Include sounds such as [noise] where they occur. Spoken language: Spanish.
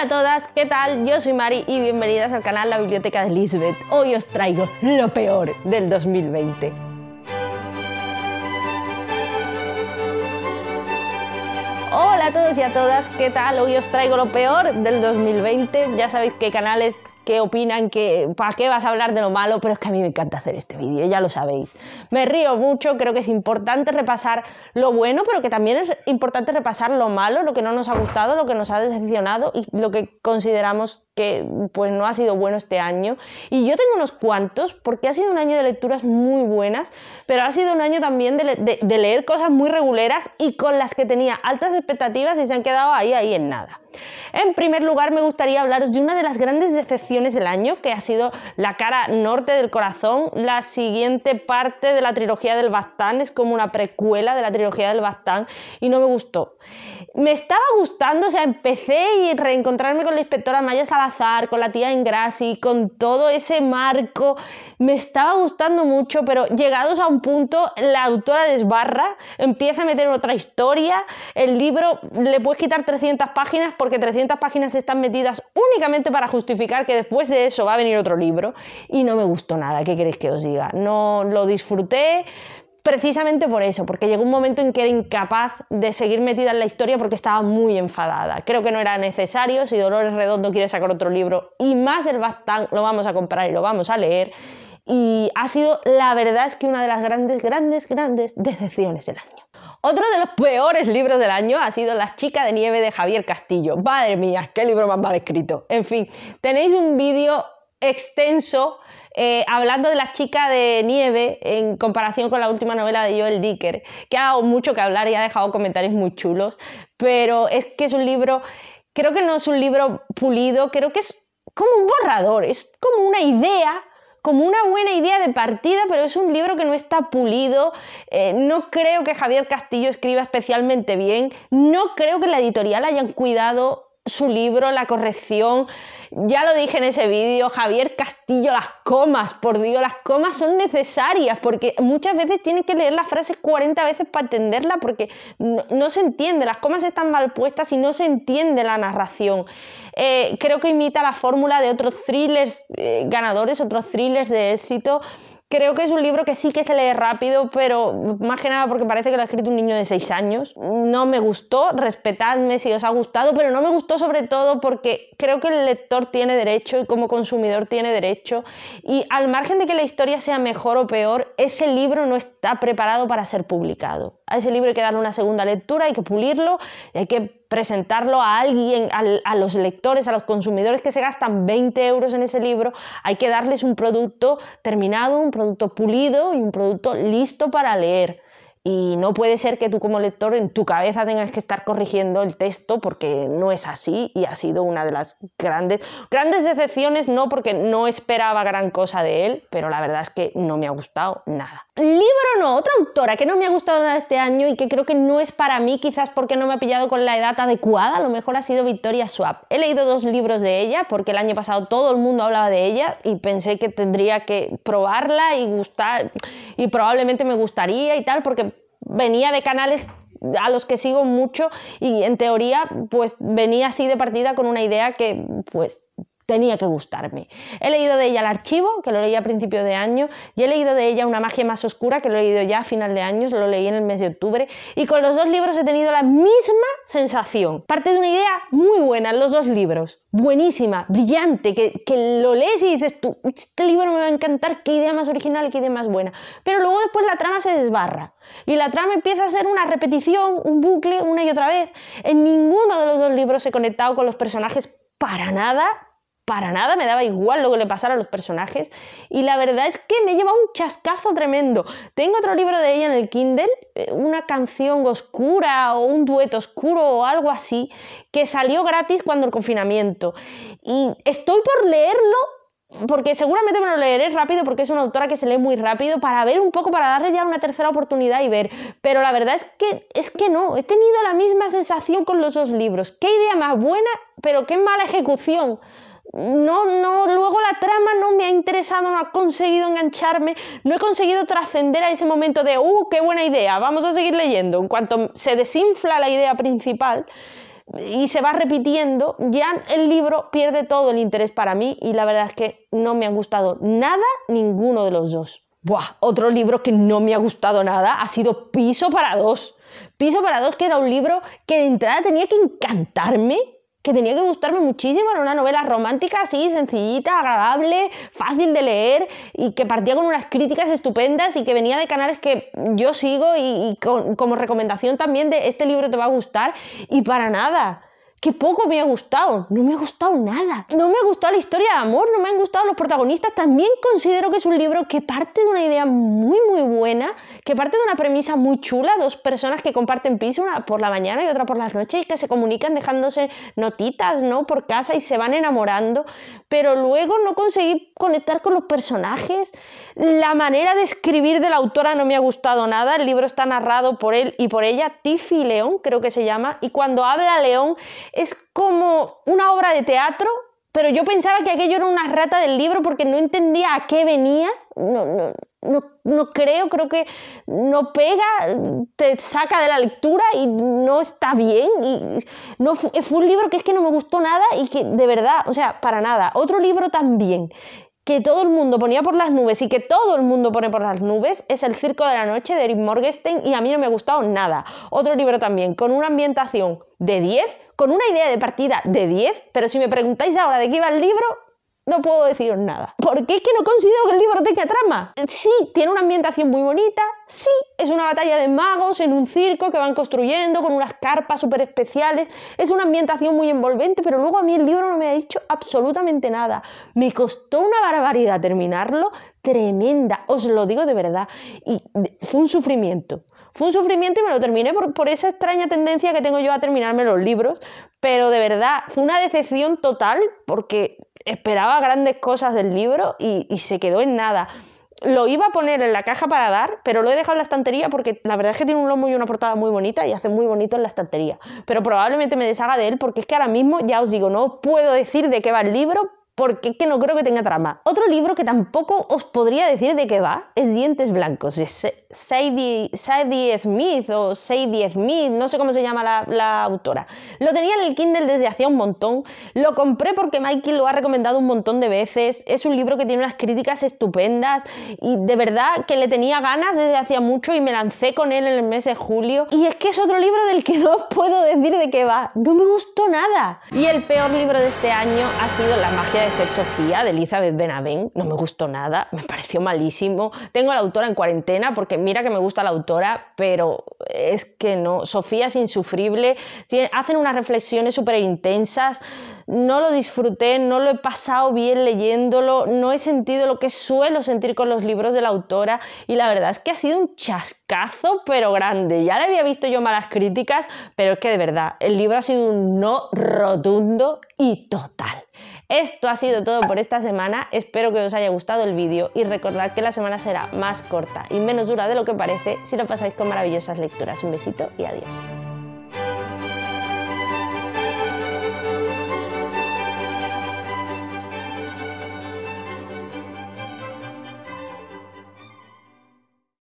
Hola a todas, ¿qué tal? Yo soy Mari y bienvenidas al canal La Biblioteca de Lisbeth. Hoy os traigo lo peor del 2020. Hola a todos y a todas, ¿qué tal? Hoy os traigo lo peor del 2020. Ya sabéis que es qué opinan que para qué vas a hablar de lo malo, pero es que a mí me encanta hacer este vídeo, ya lo sabéis. Me río mucho, creo que es importante repasar lo bueno, pero que también es importante repasar lo malo, lo que no nos ha gustado, lo que nos ha decepcionado y lo que consideramos que pues no ha sido bueno este año. Y yo tengo unos cuantos, porque ha sido un año de lecturas muy buenas, pero ha sido un año también de, leer cosas muy reguleras y con las que tenía altas expectativas y se han quedado ahí, ahí en nada. En primer lugar, me gustaría hablaros de una de las grandes decepciones del año, que ha sido La cara norte del corazón. La siguiente parte de la trilogía del Bastán es como una precuela de la trilogía del Bastán y no me gustó. Me estaba gustando, o sea, empecé y reencontrarme con la inspectora Mayas a la con la tía Ingrassi, con todo ese marco. Me estaba gustando mucho, pero llegados a un punto, la autora desbarra, empieza a meter otra historia. El libro le puedes quitar 300 páginas porque 300 páginas están metidas únicamente para justificar que después de eso va a venir otro libro. Y no me gustó nada, ¿qué queréis que os diga? No lo disfruté precisamente por eso, porque llegó un momento en que era incapaz de seguir metida en la historia porque estaba muy enfadada. Creo que no era necesario, si Dolores Redondo quiere sacar otro libro y más del Bastán, lo vamos a comprar y lo vamos a leer. Y ha sido, la verdad es que una de las grandes, grandes, grandes decepciones del año. Otro de los peores libros del año ha sido La chica de nieve de Javier Castillo. Madre mía, qué libro más mal escrito. En fin, tenéis un vídeo extenso eh, hablando de la chica de nieve en comparación con la última novela de Joel Dicker, que ha dado mucho que hablar y ha dejado comentarios muy chulos, pero es que es un libro, creo que no es un libro pulido, creo que es como un borrador, es como una idea como una buena idea de partida, pero es un libro que no está pulido. Eh, no creo que Javier Castillo escriba especialmente bien. No creo que la editorial hayan cuidado su libro La corrección. Ya lo dije en ese vídeo, Javier Castillo, las comas, por Dios, las comas son necesarias porque muchas veces tienen que leer la frase 40 veces para entenderla porque no, se entiende, las comas están mal puestas y no se entiende la narración. Eh, creo que imita la fórmula de otros thrillers eh, ganadores, otros thrillers de éxito Creo que es un libro que sí que se lee rápido, pero más que nada porque parece que lo ha escrito un niño de 6 años. No me gustó, respetadme si os ha gustado, pero no me gustó sobre todo porque creo que el lector tiene derecho y como consumidor tiene derecho. Y al margen de que la historia sea mejor o peor, ese libro no está preparado para ser publicado. A ese libro hay que darle una segunda lectura, hay que pulirlo, hay que presentarlo a alguien, a, los lectores, a los consumidores que se gastan 20 euros en ese libro, hay que darles un producto terminado, un producto pulido y un producto listo para leer. Y no puede ser que tú como lector en tu cabeza tengas que estar corrigiendo el texto porque no es así y ha sido una de las grandes, grandes decepciones, no porque no esperaba gran cosa de él, pero la verdad es que no me ha gustado nada. Libro no, otra autora que no me ha gustado nada este año y que creo que no es para mí, quizás porque no me ha pillado con la edad adecuada, a lo mejor ha sido Victoria swap He leído dos libros de ella porque el año pasado todo el mundo hablaba de ella y pensé que tendría que probarla y gustar y probablemente me gustaría y tal porque venía de canales a los que sigo mucho y en teoría pues venía así de partida con una idea que pues tenía que gustarme. He leído de ella el archivo, que lo leí a principio de año, y he leído de ella Una magia más oscura, que lo he leído ya a final de año, lo leí en el mes de octubre, y con los dos libros he tenido la misma sensación. Parte de una idea muy buena, en los dos libros, buenísima, brillante, que, que lo lees y dices, tú, este libro me va a encantar, qué idea más original, qué idea más buena. Pero luego después la trama se desbarra, y la trama empieza a ser una repetición, un bucle, una y otra vez. En ninguno de los dos libros he conectado con los personajes para nada, para nada, me daba igual lo que le pasara a los personajes. Y la verdad es que me lleva un chascazo tremendo. Tengo otro libro de ella en el Kindle, eh, una canción oscura o un dueto oscuro o algo así, que salió gratis cuando el confinamiento. Y estoy por leerlo porque seguramente me lo leeré rápido porque es una autora que se lee muy rápido para ver un poco, para darle ya una tercera oportunidad y ver. Pero la verdad es que es que no, he tenido la misma sensación con los dos libros. Qué idea más buena, pero qué mala ejecución no, no, luego la trama no me ha interesado, no ha conseguido engancharme, no he conseguido trascender a ese momento de, uh, qué buena idea, vamos a seguir leyendo. En cuanto se desinfla la idea principal y se va repitiendo, ya el libro pierde todo el interés para mí y la verdad es que no me ha gustado nada ninguno de los dos. Buah, otro libro que no me ha gustado nada ha sido Piso para dos. Piso para dos, que era un libro que de entrada tenía que encantarme que tenía que gustarme muchísimo, era una novela romántica así, sencillita, agradable, fácil de leer y que partía con unas críticas estupendas y que venía de canales que yo sigo y, como recomendación también de este libro te va a gustar y para nada. Qué poco me ha gustado, no me ha gustado nada. No me ha gustado la historia de amor, no me han gustado los protagonistas. También considero que es un libro que parte de una idea muy muy buena, que parte de una premisa muy chula, dos personas que comparten piso, una por la mañana y otra por la noche, y que se comunican dejándose notitas, ¿no? Por casa y se van enamorando, pero luego no conseguí conectar con los personajes. La manera de escribir de la autora no me ha gustado nada. El libro está narrado por él y por ella, Tiffy León, creo que se llama. Y cuando habla León es como una obra de teatro, pero yo pensaba que aquello era una rata del libro porque no entendía a qué venía. No, no, no, creo, creo que no pega, te saca de la lectura y no está bien. Y no, fue un libro que es que no me gustó nada y que de verdad, o sea, para nada. Otro libro también que todo el mundo ponía por las nubes y que todo el mundo pone por las nubes es El Circo de la Noche de Eric Morgenstern y a mí no me ha gustado nada. Otro libro también, con una ambientación de 10, con una idea de partida de 10, pero si me preguntáis ahora de qué iba el libro, no puedo decir nada. Porque es que no considero que el libro tenga trama. Sí, tiene una ambientación muy bonita. Sí, es una batalla de magos en un circo que van construyendo con unas carpas súper especiales. Es una ambientación muy envolvente, pero luego a mí el libro no me ha dicho absolutamente nada. Me costó una barbaridad terminarlo. Tremenda, os lo digo de verdad. Y fue un sufrimiento. Fue un sufrimiento y me lo terminé por, por esa extraña tendencia que tengo yo a terminarme los libros. Pero de verdad, fue una decepción total porque esperaba grandes cosas del libro y, se quedó en nada lo iba a poner en la caja para dar, pero lo he dejado en la estantería porque la verdad es que tiene un lomo y una portada muy bonita y hace muy bonito en la estantería. Pero probablemente me deshaga de él porque es que ahora mismo, ya os digo, no puedo decir de qué va el libro porque que no creo que tenga trama. Otro libro que tampoco os podría decir de qué va es Dientes Blancos, de Sadie, Smith o Sadie Smith, no sé cómo se llama la, la, autora. Lo tenía en el Kindle desde hacía un montón, lo compré porque Mikey lo ha recomendado un montón de veces, es un libro que tiene unas críticas estupendas y de verdad que le tenía ganas desde hacía mucho y me lancé con él en el mes de julio. Y es que es otro libro del que [laughs] no os puedo decir de qué va, no me gustó nada. Y el peor libro de este año ha sido La magia de es este, Sofía de Elizabeth Benavent, no me gustó nada, me pareció malísimo. Tengo a la autora en cuarentena porque mira que me gusta la autora, pero es que no, Sofía es insufrible, hacen unas reflexiones súper intensas, no lo disfruté, no lo he pasado bien leyéndolo, no he sentido lo que suelo sentir con los libros de la autora y la verdad es que ha sido un chascazo, pero grande. Ya le había visto yo malas críticas, pero es que de verdad, el libro ha sido un no rotundo y total. Esto ha sido todo por esta semana, espero que os haya gustado el vídeo y recordad que la semana será más corta y menos dura de lo que parece si lo pasáis con maravillosas lecturas. Un besito y adiós.